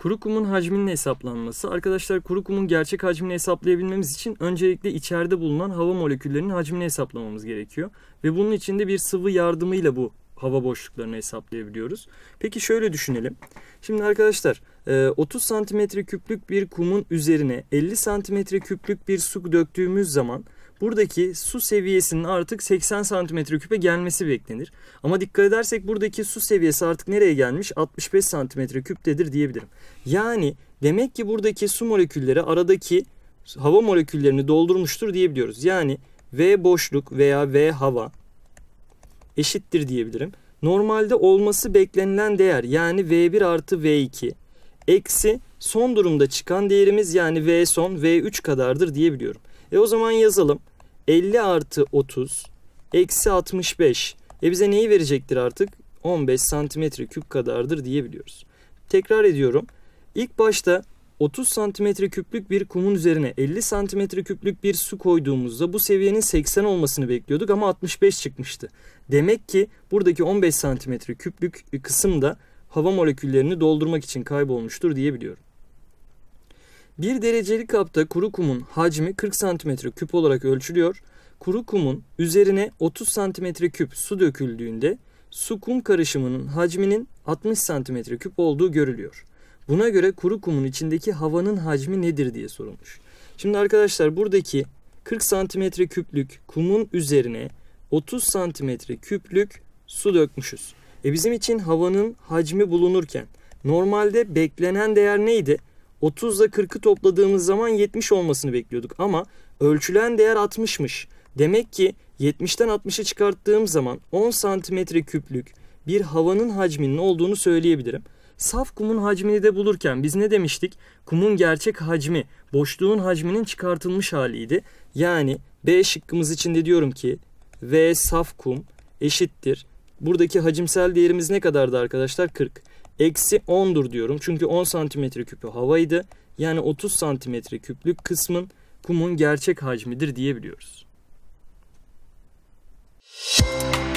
Kuru kumun hacminin hesaplanması. Arkadaşlar kuru kumun gerçek hacmini hesaplayabilmemiz için öncelikle içeride bulunan hava moleküllerinin hacmini hesaplamamız gerekiyor. Ve bunun için de bir sıvı yardımıyla bu hava boşluklarını hesaplayabiliyoruz. Peki şöyle düşünelim. Şimdi arkadaşlar 30 e, santimetre küplük bir kumun üzerine 50 santimetre küplük bir su döktüğümüz zaman buradaki su seviyesinin artık 80 santimetre küpe gelmesi beklenir. Ama dikkat edersek buradaki su seviyesi artık nereye gelmiş? 65 santimetre küptedir diyebilirim. Yani demek ki buradaki su molekülleri aradaki hava moleküllerini doldurmuştur diyebiliyoruz. Yani V boşluk veya V hava eşittir diyebilirim. Normalde olması beklenilen değer yani V1 artı V2 eksi son durumda çıkan değerimiz yani V son V3 kadardır diyebiliyorum. E o zaman yazalım. 50 artı 30 eksi 65. E bize neyi verecektir artık? 15 santimetre küp kadardır diyebiliyoruz. Tekrar ediyorum. İlk başta 30 santimetre küplük bir kumun üzerine 50 santimetre küplük bir su koyduğumuzda bu seviyenin 80 olmasını bekliyorduk ama 65 çıkmıştı. Demek ki buradaki 15 santimetre küplük kısım da hava moleküllerini doldurmak için kaybolmuştur diyebiliyorum. 1 derecelik kapta kuru kumun hacmi 40 cm küp olarak ölçülüyor. Kuru kumun üzerine 30 cm küp su döküldüğünde su kum karışımının hacminin 60 cm küp olduğu görülüyor. Buna göre kuru kumun içindeki havanın hacmi nedir diye sorulmuş. Şimdi arkadaşlar buradaki 40 cm küplük kumun üzerine 30 cm küplük su dökmüşüz. E bizim için havanın hacmi bulunurken normalde beklenen değer neydi? 30 ile 40'ı topladığımız zaman 70 olmasını bekliyorduk ama ölçülen değer 60'mış. Demek ki 70'ten 60'ı çıkarttığım zaman 10 santimetre küplük bir havanın hacminin olduğunu söyleyebilirim. Saf kumun hacmini de bulurken biz ne demiştik? Kumun gerçek hacmi boşluğun hacminin çıkartılmış haliydi. Yani B şıkkımız de diyorum ki V saf kum eşittir. Buradaki hacimsel değerimiz ne kadardı arkadaşlar? 40 eksi 10'dur diyorum. Çünkü 10 santimetre küpü havaydı. Yani 30 santimetre küplük kısmın kumun gerçek hacmidir diyebiliyoruz. Müzik